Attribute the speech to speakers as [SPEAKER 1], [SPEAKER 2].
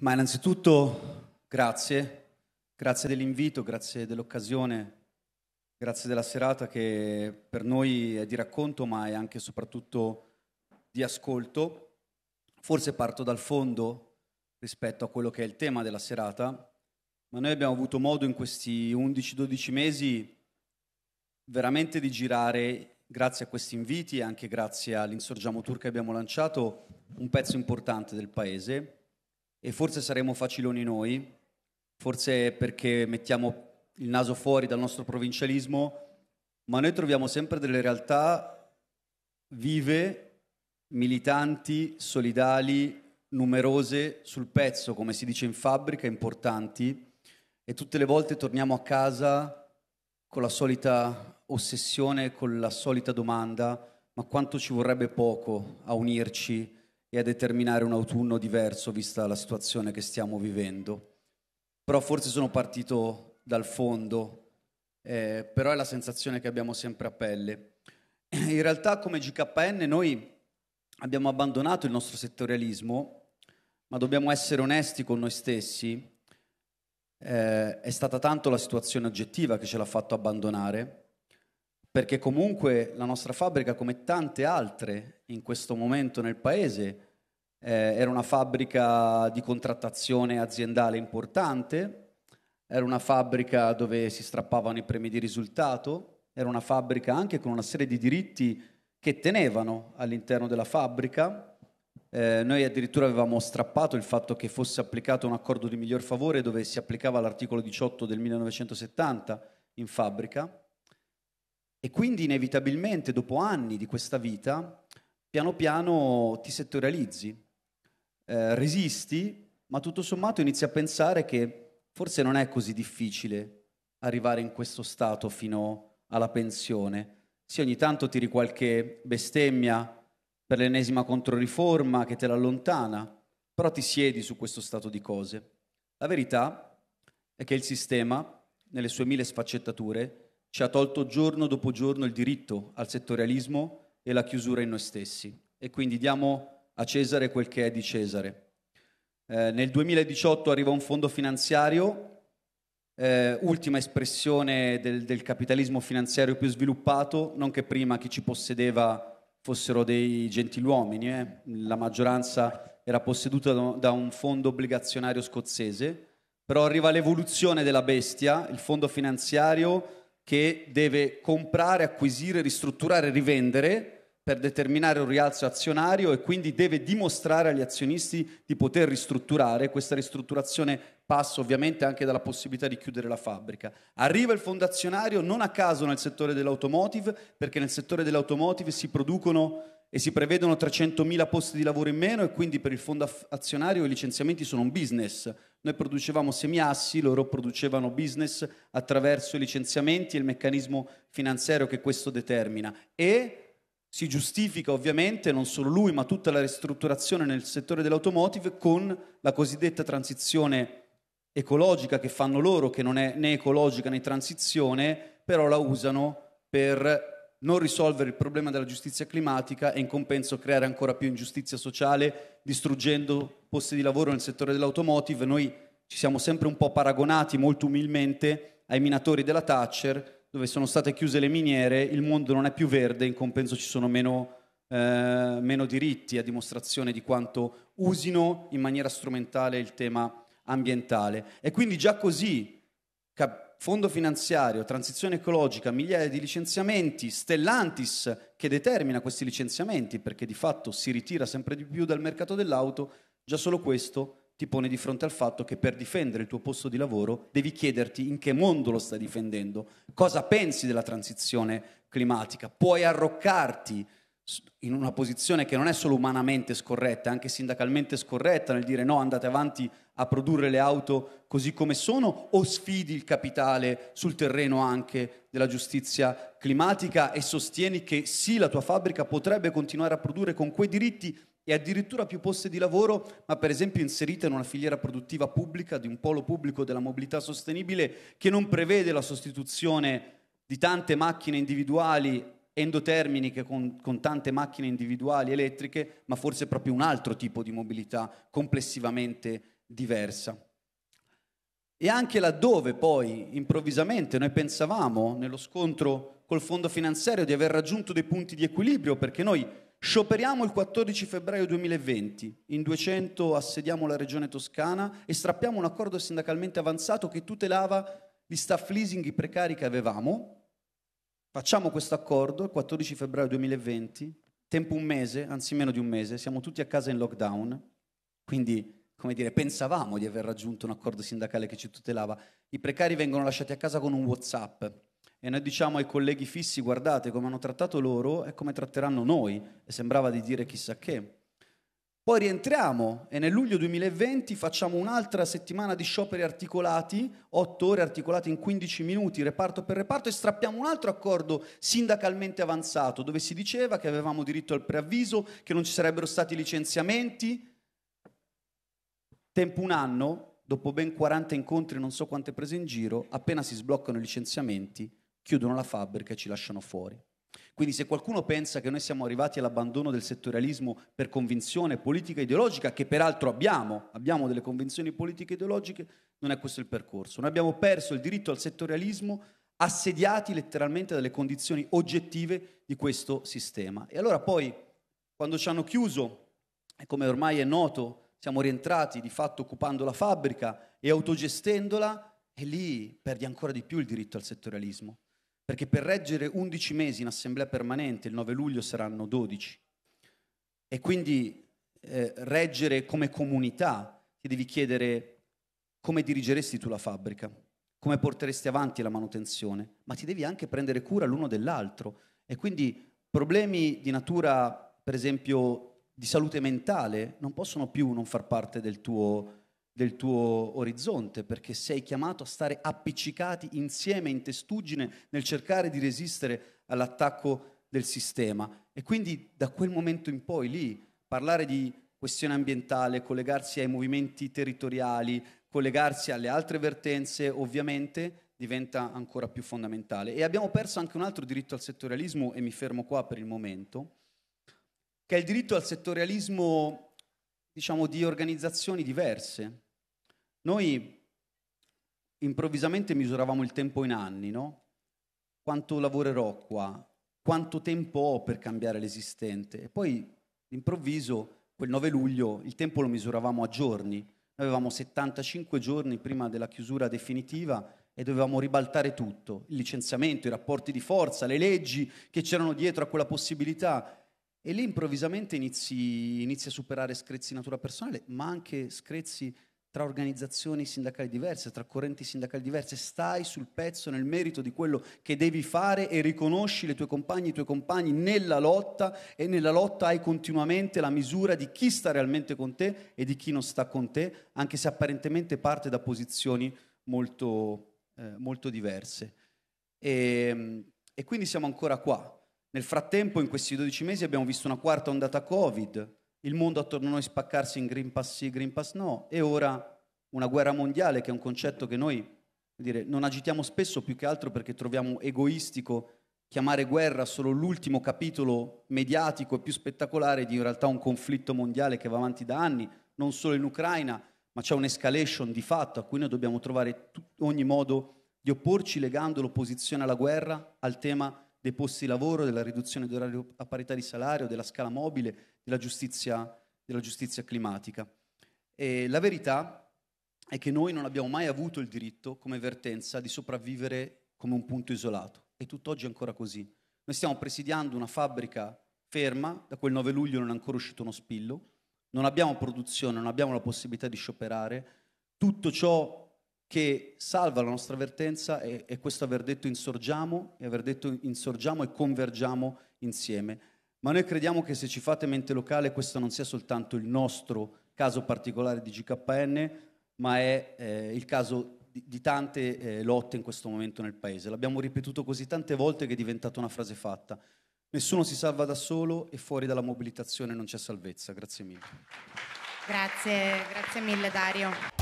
[SPEAKER 1] ma innanzitutto grazie, grazie dell'invito, grazie dell'occasione, grazie della serata che per noi è di racconto ma è anche e soprattutto di ascolto. Forse parto dal fondo rispetto a quello che è il tema della serata, ma noi abbiamo avuto modo in questi 11-12 mesi veramente di girare, grazie a questi inviti e anche grazie all'insorgiamo tour che abbiamo lanciato, un pezzo importante del paese e forse saremo faciloni noi, forse perché mettiamo il naso fuori dal nostro provincialismo, ma noi troviamo sempre delle realtà vive, militanti, solidali, numerose, sul pezzo, come si dice in fabbrica, importanti, e tutte le volte torniamo a casa con la solita ossessione, con la solita domanda, ma quanto ci vorrebbe poco a unirci? e a determinare un autunno diverso vista la situazione che stiamo vivendo. Però forse sono partito dal fondo, eh, però è la sensazione che abbiamo sempre a pelle. In realtà come GKN noi abbiamo abbandonato il nostro settorialismo, ma dobbiamo essere onesti con noi stessi. Eh, è stata tanto la situazione oggettiva che ce l'ha fatto abbandonare, perché comunque la nostra fabbrica, come tante altre in questo momento nel paese, eh, era una fabbrica di contrattazione aziendale importante, era una fabbrica dove si strappavano i premi di risultato, era una fabbrica anche con una serie di diritti che tenevano all'interno della fabbrica. Eh, noi addirittura avevamo strappato il fatto che fosse applicato un accordo di miglior favore dove si applicava l'articolo 18 del 1970 in fabbrica e quindi inevitabilmente dopo anni di questa vita, piano piano ti settorializzi, eh, resisti, ma tutto sommato inizi a pensare che forse non è così difficile arrivare in questo stato fino alla pensione. Sì, ogni tanto tiri qualche bestemmia per l'ennesima controriforma che te l'allontana, però ti siedi su questo stato di cose. La verità è che il sistema, nelle sue mille sfaccettature, ci ha tolto giorno dopo giorno il diritto al settorialismo e la chiusura in noi stessi. E quindi diamo a Cesare quel che è di Cesare. Eh, nel 2018 arriva un fondo finanziario, eh, ultima espressione del, del, capitalismo finanziario più sviluppato, non che prima chi ci possedeva fossero dei gentiluomini, eh. la maggioranza era posseduta da un fondo obbligazionario scozzese, però arriva l'evoluzione della bestia, il fondo finanziario che deve comprare, acquisire, ristrutturare, rivendere per determinare un rialzo azionario e quindi deve dimostrare agli azionisti di poter ristrutturare. Questa ristrutturazione passa ovviamente anche dalla possibilità di chiudere la fabbrica. Arriva il fondazionario non a caso nel settore dell'automotive, perché nel settore dell'automotive si producono e si prevedono 300.000 posti di lavoro in meno e quindi per il fondo azionario i licenziamenti sono un business, noi producevamo semiassi, loro producevano business attraverso i licenziamenti e il meccanismo finanziario che questo determina. E si giustifica ovviamente non solo lui, ma tutta la ristrutturazione nel settore dell'automotive con la cosiddetta transizione ecologica che fanno loro, che non è né ecologica né transizione, però la usano per non risolvere il problema della giustizia climatica e in compenso creare ancora più ingiustizia sociale distruggendo posti di lavoro nel settore dell'automotive. Noi ci siamo sempre un po' paragonati molto umilmente ai minatori della Thatcher, dove sono state chiuse le miniere, il mondo non è più verde, in compenso ci sono meno, eh, meno diritti a dimostrazione di quanto usino in maniera strumentale il tema ambientale. E quindi già così cap- fondo finanziario, transizione ecologica, migliaia di licenziamenti, Stellantis che determina questi licenziamenti perché di fatto si ritira sempre di più dal mercato dell'auto, già solo questo ti pone di fronte al fatto che per difendere il tuo posto di lavoro devi chiederti in che mondo lo stai difendendo, cosa pensi della transizione climatica, puoi arroccarti in una posizione che non è solo umanamente scorretta, è anche sindacalmente scorretta, nel dire no, andate avanti a produrre le auto così come sono, o sfidi il capitale sul terreno anche della giustizia climatica e sostieni che sì, la tua fabbrica potrebbe continuare a produrre con quei diritti e addirittura più posti di lavoro, ma per esempio inserita in una filiera produttiva pubblica, di un polo pubblico della mobilità sostenibile che non prevede la sostituzione di tante macchine individuali endotermiche con, con, tante macchine individuali elettriche, ma forse proprio un altro tipo di mobilità complessivamente diversa. E anche laddove poi improvvisamente noi pensavamo nello scontro col fondo finanziario di aver raggiunto dei punti di equilibrio, perché noi scioperiamo il 14 febbraio 2020, in 200 assediamo la regione toscana e strappiamo un accordo sindacalmente avanzato che tutelava gli staff leasing precari che avevamo, Facciamo questo accordo il 14 febbraio 2020, tempo un mese, anzi meno di un mese, siamo tutti a casa in lockdown, quindi come dire, pensavamo di aver raggiunto un accordo sindacale che ci tutelava. I precari vengono lasciati a casa con un WhatsApp e noi diciamo ai colleghi fissi guardate come hanno trattato loro e come tratteranno noi e sembrava di dire chissà che. Poi rientriamo e nel luglio 2020 facciamo un'altra settimana di scioperi articolati, 8 ore articolate in 15 minuti, reparto per reparto, e strappiamo un altro accordo sindacalmente avanzato dove si diceva che avevamo diritto al preavviso, che non ci sarebbero stati licenziamenti. Tempo un anno, dopo ben 40 incontri e non so quante prese in giro, appena si sbloccano i licenziamenti, chiudono la fabbrica e ci lasciano fuori. Quindi se qualcuno pensa che noi siamo arrivati all'abbandono del settorialismo per convinzione politica e ideologica, che peraltro abbiamo, abbiamo delle convinzioni politiche e ideologiche, non è questo il percorso. Noi abbiamo perso il diritto al settorialismo assediati letteralmente dalle condizioni oggettive di questo sistema. E allora poi, quando ci hanno chiuso, e come ormai è noto, siamo rientrati di fatto occupando la fabbrica e autogestendola, e lì perdi ancora di più il diritto al settorialismo perché per reggere 11 mesi in assemblea permanente, il 9 luglio saranno 12, e quindi eh, reggere come comunità, ti devi chiedere come dirigeresti tu la fabbrica, come porteresti avanti la manutenzione, ma ti devi anche prendere cura l'uno dell'altro. E quindi problemi di natura, per esempio, di salute mentale non possono più non far parte del tuo, del tuo orizzonte, perché sei chiamato a stare appiccicati insieme in testuggine nel cercare di resistere all'attacco del sistema. E quindi da quel momento in poi lì parlare di questione ambientale, collegarsi ai movimenti territoriali, collegarsi alle altre vertenze, ovviamente diventa ancora più fondamentale. E abbiamo perso anche un altro diritto al settorialismo, e mi fermo qua per il momento, che è il diritto al settorialismo diciamo, di organizzazioni diverse. Noi improvvisamente misuravamo il tempo in anni, no? Quanto lavorerò qua? Quanto tempo ho per cambiare l'esistente? E poi, d'improvviso, quel 9 luglio, il tempo lo misuravamo a giorni. Noi avevamo 75 giorni prima della chiusura definitiva e dovevamo ribaltare tutto, il licenziamento, i rapporti di forza, le leggi che c'erano dietro a quella possibilità e lì improvvisamente inizi, inizi a superare screzzi di natura personale, ma anche screzzi tra organizzazioni sindacali diverse, tra correnti sindacali diverse, stai sul pezzo nel merito di quello che devi fare e riconosci le tue compagne e i tuoi compagni nella lotta e nella lotta hai continuamente la misura di chi sta realmente con te e di chi non sta con te, anche se apparentemente parte da posizioni molto, eh, molto diverse. E, ehm, e quindi siamo ancora qua, nel frattempo, in questi 12 mesi, abbiamo visto una quarta ondata Covid, il mondo attorno a noi spaccarsi in Green Pass sì, Green Pass no, e ora una guerra mondiale, che è un concetto che noi dire, non agitiamo spesso più che altro perché troviamo egoistico chiamare guerra solo l'ultimo capitolo mediatico e più spettacolare di in realtà un conflitto mondiale che va avanti da anni, non solo in Ucraina, ma c'è un'escalation di fatto a cui noi dobbiamo trovare ogni modo di opporci legando l'opposizione alla guerra al tema dei posti di lavoro, della riduzione dell'orario a parità di salario, della scala mobile, della giustizia, della giustizia climatica. E la verità è che noi non abbiamo mai avuto il diritto, come vertenza, di sopravvivere come un punto isolato. E tutt'oggi è ancora così. Noi stiamo presidiando una fabbrica ferma, da quel 9 luglio non è ancora uscito uno spillo, non abbiamo produzione, non abbiamo la possibilità di scioperare, tutto ciò che salva la nostra avvertenza è, è questo aver detto insorgiamo e aver detto insorgiamo e convergiamo insieme. Ma noi crediamo che se ci fate mente locale questo non sia soltanto il nostro caso particolare di GKN, ma è eh, il caso di, di tante eh, lotte in questo momento nel paese. L'abbiamo ripetuto così tante volte che è diventata una frase fatta. Nessuno si salva da solo e fuori dalla mobilitazione non c'è salvezza. Grazie mille. Grazie, grazie mille Dario.